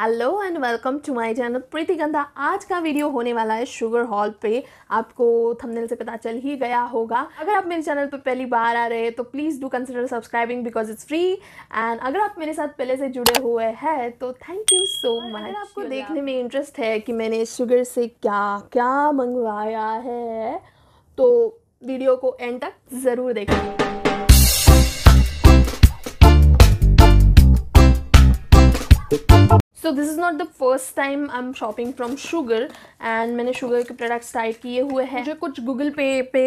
hello and welcome to my channel Preeti Gandha आज का video होने वाला है शुगर हॉल पे आपको थंबनेल से पता चल ही गया होगा अगर आप मेरे चैनल पर पहली बार आ रहे हैं तो please do consider subscribing because it's free and अगर आप मेरे साथ पहले से जुड़े हुए हैं तो थैंक यू सो मच आपको देखने में इंटरेस्ट है कि मैंने शुगर से क्या क्या मंगवाया है तो वीडियो को एंड तक ज़रूर देखें so this is not the first time I am shopping from Sugar and मैंने शुगर के प्रोडक्ट्स ट्राई किए हुए हैं मुझे कुछ गूगल पे पे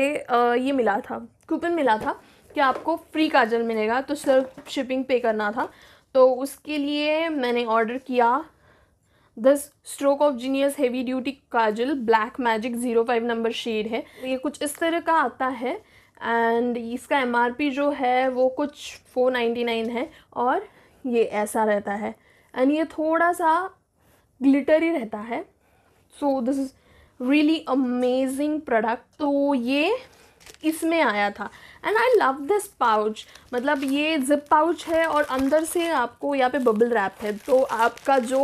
ये मिला था कूपन मिला था कि आपको फ्री काजल मिलेगा तो सिर्फ शिपिंग पे करना था तो उसके लिए मैंने ऑर्डर किया the stroke of genius heavy duty kajal black magic zero five number shade है ये कुछ इस तरह का आता है एंड इसका एम जो है वो कुछ फोर नाइन्टी नाइन है और ये ऐसा रहता है एंड ये थोड़ा सा ग्लिटर ही रहता है so this is really amazing product तो ये इसमें आया था and I love this pouch मतलब ये जिप पाउच है और अंदर से आपको यहाँ पे बबल रैप है तो आपका जो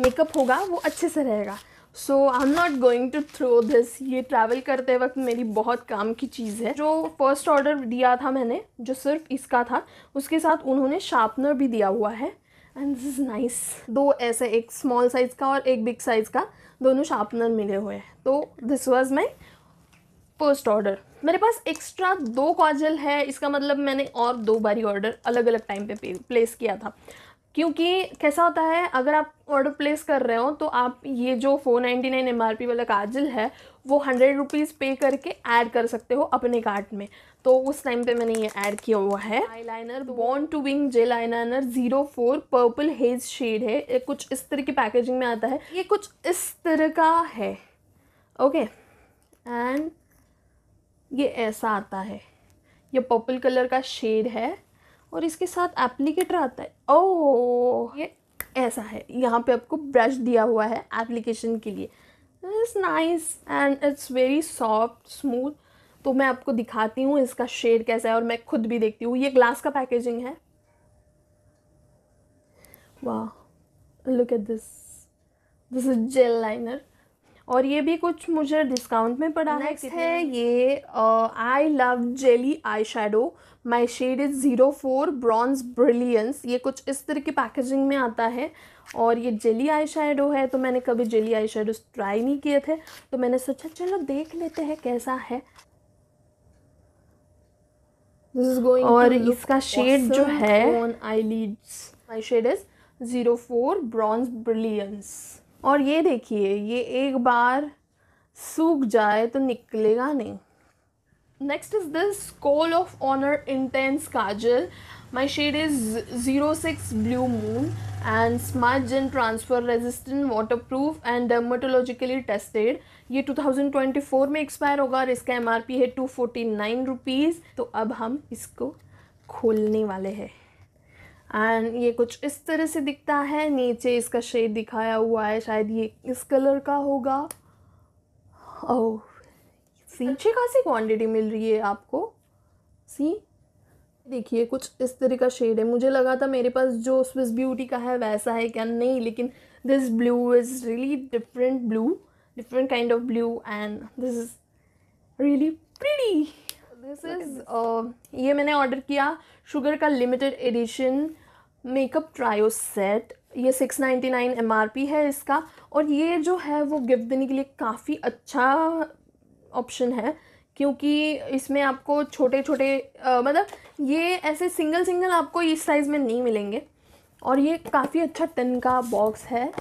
मेकअप होगा वो अच्छे से रहेगा so I am not going to throw this ये ट्रैवल करते वक्त मेरी बहुत काम की चीज़ है जो फर्स्ट ऑर्डर दिया था मैंने जो सिर्फ इसका था उसके साथ उन्होंने शार्पनर भी दिया हुआ है एंड दिस इज़ नाइस दो ऐसे एक स्मॉल साइज़ का और एक बिग साइज़ का दोनों शार्पनर मिले हुए हैं तो this was my first order मेरे पास एक्स्ट्रा दो काजल है इसका मतलब मैंने और दो बारी ऑर्डर अलग अलग टाइम पे प्लेस किया था क्योंकि कैसा होता है अगर आप ऑर्डर प्लेस कर रहे हो तो आप ये जो फ़ोर नाइन्टी नाइन एम वाला काजल है वो हंड्रेड रुपीज़ पे करके ऐड कर सकते हो अपने कार्ट में तो उस टाइम पे मैंने ये ऐड किया हुआ है eyeliner bond to wing gel eyeliner zero four purple haze shade है ये कुछ इस तरह की पैकेजिंग में आता है ये कुछ इस तरह का है ओके एंड ये ऐसा आता है ये पर्पल कलर का शेड है और इसके साथ एप्लीकेटर आता है ओ ये ऐसा है यहाँ पे आपको ब्रश दिया हुआ है एप्लीकेशन के लिए it's nice and it's very soft smooth तो मैं आपको दिखाती हूँ इसका शेड कैसा है और मैं खुद भी देखती हूँ ये ग्लास का पैकेजिंग है वाह look at this this is gel liner और ये भी कुछ मुझे डिस्काउंट में पड़ा है है ये I love jelly eyeshadow my shade is zero four bronze brilliance ये कुछ इस तरह की पैकेजिंग में आता है और ये जेली आई शेडो है तो मैंने कभी जेली आई शेडो ट्राई नहीं किए थे तो मैंने सोचा चलो देख लेते हैं कैसा है और इसका शेड जो है on eyelids my shade is zero four bronze brilliance और ये देखिए ये एक बार सूख जाए तो निकलेगा नहीं next is this kohl of honour intense kajal my shade is zero six blue moon and smudge and transfer resistant waterproof and dermatologically tested ये 2024 में एक्सपायर होगा और इसका एम है टू फोर्टी नाइन रुपीज़ तो अब हम इसको खोलने वाले हैं एंड ये कुछ इस तरह से दिखता है नीचे इसका शेड दिखाया हुआ है शायद ये इस कलर का होगा ओह oh, सी अच्छी खासी क्वांटिटी मिल रही है आपको सी देखिए कुछ इस तरह का शेड है मुझे लगा था मेरे पास जो स्विस ब्यूटी का है वैसा है क्या नहीं लेकिन this blue is really different blue different kind of blue and this is really pretty this is uh, ये मैंने ऑर्डर किया शुगर का limited edition makeup trio set ये six ninety nine M R P है इसका और ये जो है वो गिफ्ट देने के लिए काफ़ी अच्छा ऑप्शन है क्योंकि इसमें आपको छोटे छोटे आ, मतलब ये ऐसे सिंगल सिंगल आपको इस साइज़ में नहीं मिलेंगे और ये काफ़ी अच्छा टन का बॉक्स है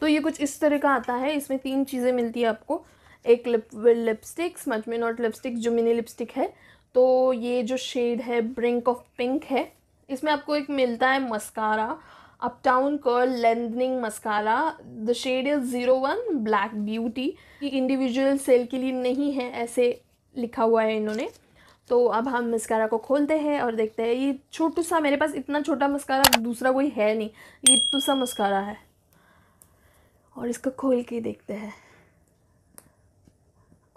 तो ये कुछ इस तरह का आता है इसमें तीन चीज़ें मिलती है आपको एक lip lipstick smudge me not lipstick जो मिनी लिपस्टिक है तो ये जो शेड है ब्रिंक ऑफ पिंक है इसमें आपको एक मिलता है mascara uptown curl lengthening mascara the shade is zero one black beauty ये इंडिविजुअल सेल के लिए नहीं है ऐसे लिखा हुआ है इन्होंने तो अब हम मस्कारा को खोलते हैं और देखते हैं ये छोटू सा मेरे पास इतना छोटा मस्कारा दूसरा कोई है नहीं ये इतू सा मस्कारा है और इसको खोल के देखते हैं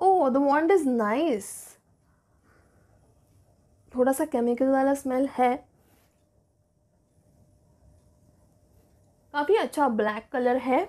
oh the wand is nice थोड़ा सा केमिकल वाला स्मेल है काफ़ी अच्छा ब्लैक कलर है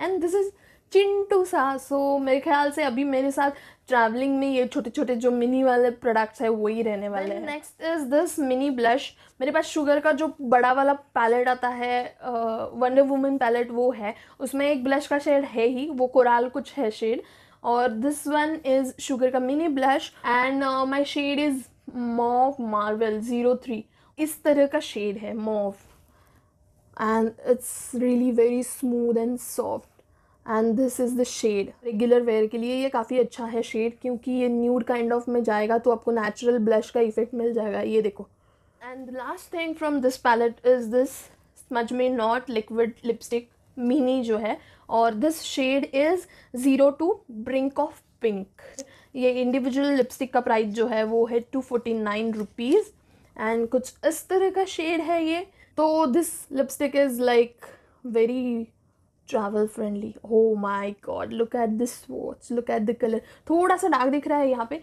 एंड दिस इज़ चिंटू सा सो मेरे ख्याल से अभी मेरे साथ ट्रैवलिंग में ये छोटे छोटे जो मिनी वाले प्रोडक्ट्स है वही रहने वाले हैं next is this mini blush मेरे पास शुगर का जो बड़ा वाला पैलेट आता है वंडर वुमेन पैलेट वो है उसमें एक ब्लश का शेड है ही वो कोराल कुछ है शेड और दिस वन इज़ शुगर का mini blush and my shade is mauve marvel zero three इस तरह का शेड है mauve and it's really very smooth and soft and this is the shade regular wear के लिए ये काफ़ी अच्छा है शेड क्योंकि ये न्यूड काइंड ऑफ में जाएगा तो आपको नेचुरल ब्लश का इफेक्ट मिल जाएगा ये देखो and last thing from this palette is this smudge me not liquid lipstick mini जो है और this shade is zero two brink of pink ये इंडिविजुअल लिपस्टिक का प्राइस जो है वो है two forty nine rupees and कुछ इस तरह का शेड है ये तो this lipstick is like very travel friendly oh my god look at this watch look at the colour थोड़ा सा डार्क दिख रहा है यहाँ पे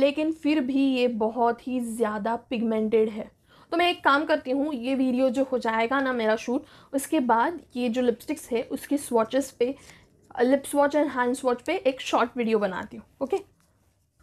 लेकिन फिर भी ये बहुत ही ज़्यादा पिगमेंटेड है तो मैं एक काम करती हूँ ये वीडियो जो हो जाएगा ना मेरा शूट उसके बाद ये जो लिपस्टिक्स है उसकी स्वॉचेस पे lips swatch and hand swatch पे एक शॉर्ट वीडियो बनाती हूँ ओके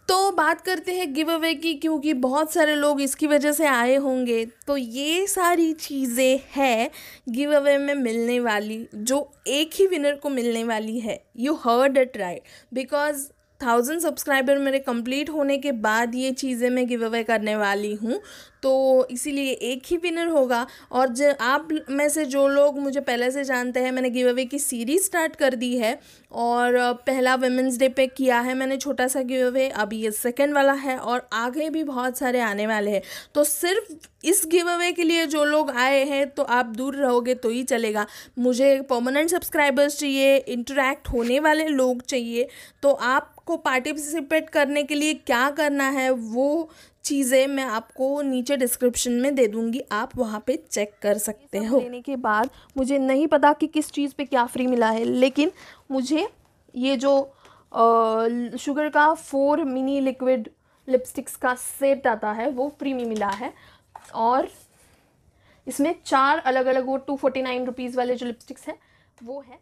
तो बात करते हैं गिव अवे की क्योंकि बहुत सारे लोग इसकी वजह से आए होंगे तो ये सारी चीज़ें हैं गिव अवे में मिलने वाली जो एक ही विनर को मिलने वाली है you heard a try because thousand subscriber मेरे कंप्लीट होने के बाद ये चीज़ें मैं गिव अवे करने वाली हूँ तो इसीलिए एक ही विनर होगा और जो आप में से जो लोग मुझे पहले से जानते हैं मैंने गिव अवे की सीरीज़ स्टार्ट कर दी है और पहला वेमेंस डे पे किया है मैंने छोटा सा गिव अवे अभी ये सेकेंड वाला है और आगे भी बहुत सारे आने वाले हैं तो सिर्फ इस गिव अवे के लिए जो लोग आए हैं तो आप दूर रहोगे तो ही चलेगा मुझे परमानेंट सब्सक्राइबर्स चाहिए इंटरेक्ट होने वाले लोग चाहिए तो आपको पार्टिसिपेट करने के लिए क्या करना है वो चीज़ें मैं आपको नीचे डिस्क्रिप्शन में दे दूँगी आप वहाँ पे चेक कर सकते हो लेने के बाद मुझे नहीं पता कि किस चीज़ पे क्या फ्री मिला है लेकिन मुझे ये जो आ, शुगर का फोर मिनी लिक्विड लिपस्टिक्स का सेट आता है वो फ्री में मिला है और इसमें चार अलग अलग वो टू फोर्टी नाइन रुपीज़ वाले जो लिपस्टिक्स हैं वो है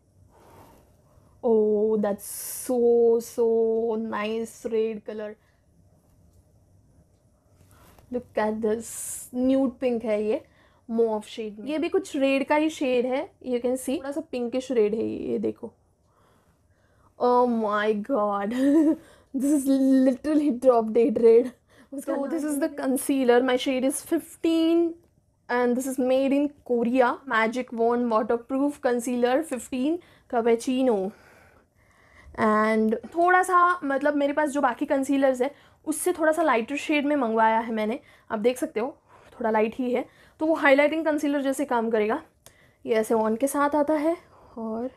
oh that's so so nice red colour look at this nude pink है ये मोव शेड ये भी कुछ रेड का ही शेड है यू कैन सी थोड़ा सा पिंकिश रेड है ये देखो oh my god this is little ही drop dead red so this is the concealer my shade is fifteen and this is made in Korea magic wand waterproof concealer fifteen कवेचिनो and थोड़ा सा मतलब मेरे पास जो बाकी concealers है उससे थोड़ा सा लाइटर शेड में मंगवाया है मैंने आप देख सकते हो थोड़ा लाइट ही है तो वो हाईलाइटिंग कंसीलर जैसे काम करेगा ये ऐसे ऑन के साथ आता है और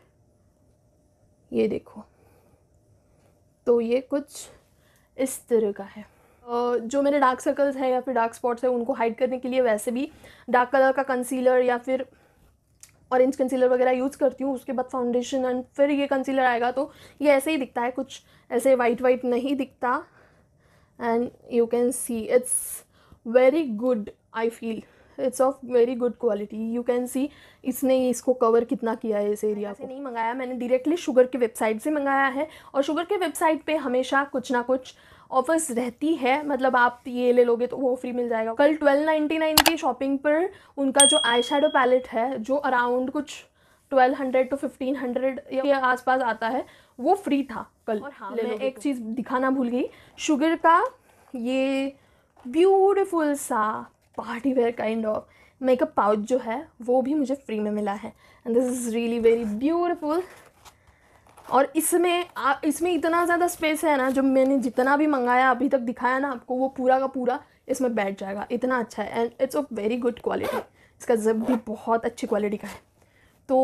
ये देखो तो ये कुछ इस तरह का है जो मेरे डार्क सर्कल्स हैं या फिर डार्क स्पॉट्स हैं उनको हाइड करने के लिए वैसे भी डार्क कलर का कंसीलर या फिर ऑरेंज कंसीलर वगैरह यूज़ करती हूँ उसके बाद फाउंडेशन एंड फिर ये कंसीलर आएगा तो ये ऐसे ही दिखता है कुछ ऐसे वाइट वाइट नहीं दिखता and you can see it's very good i feel it's of very good quality you can see इसने इसको कवर कितना किया है इस एरिया से नहीं मंगाया मैंने डायरेक्टली शुगर के वेबसाइट से मंगाया है और शुगर के वेबसाइट पे हमेशा कुछ ना कुछ ऑफर्स रहती है मतलब आप ये ले लोगे तो वो फ्री मिल जाएगा कल ट्वेल्व नाइन्टी नाइन की शॉपिंग पर उनका जो आई शेडो पैलेट है जो अराउंड कुछ twelve hundred to fifteen hundred के आसपास आता है वो फ्री था कल और हाँ मैं एक चीज़ दिखाना भूल गई शुगर का ये ब्यूटीफुल सा party wear kind of makeup pouch जो है वो भी मुझे फ्री में मिला है and this is really very beautiful और इसमें इसमें इतना ज़्यादा स्पेस है ना जो मैंने जितना भी मंगाया अभी तक दिखाया ना आपको वो पूरा का पूरा इसमें बैठ जाएगा इतना अच्छा है and it's a very good quality इसका जब भी बहुत अच्छी क्वालिटी का है तो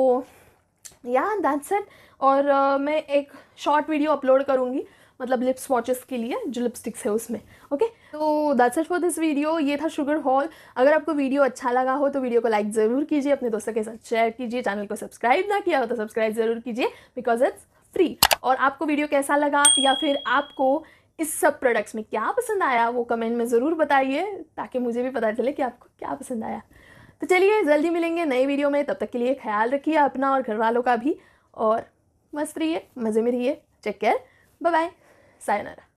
या दैट्स इट और uh, मैं एक शॉर्ट वीडियो अपलोड करूँगी मतलब लिप्स वॉचेस के लिए जो लिपस्टिक्स है उसमें ओके तो that's it for this video ये था शुगर हॉल अगर आपको वीडियो अच्छा लगा हो तो वीडियो को लाइक ज़रूर कीजिए अपने दोस्तों के साथ शेयर कीजिए चैनल को सब्सक्राइब ना किया हो तो सब्सक्राइब ज़रूर कीजिए बिकॉज इट्स फ्री और आपको वीडियो कैसा लगा या फिर आपको इस सब प्रोडक्ट्स में क्या पसंद आया वो कमेंट में ज़रूर बताइए ताकि मुझे भी पता चले कि आपको क्या पसंद आया तो चलिए जल्दी मिलेंगे नई वीडियो में तब तक के लिए ख्याल रखिए अपना और घर वालों का भी और मस्त रहिए मज़े में रहिए take care bye bye sayonara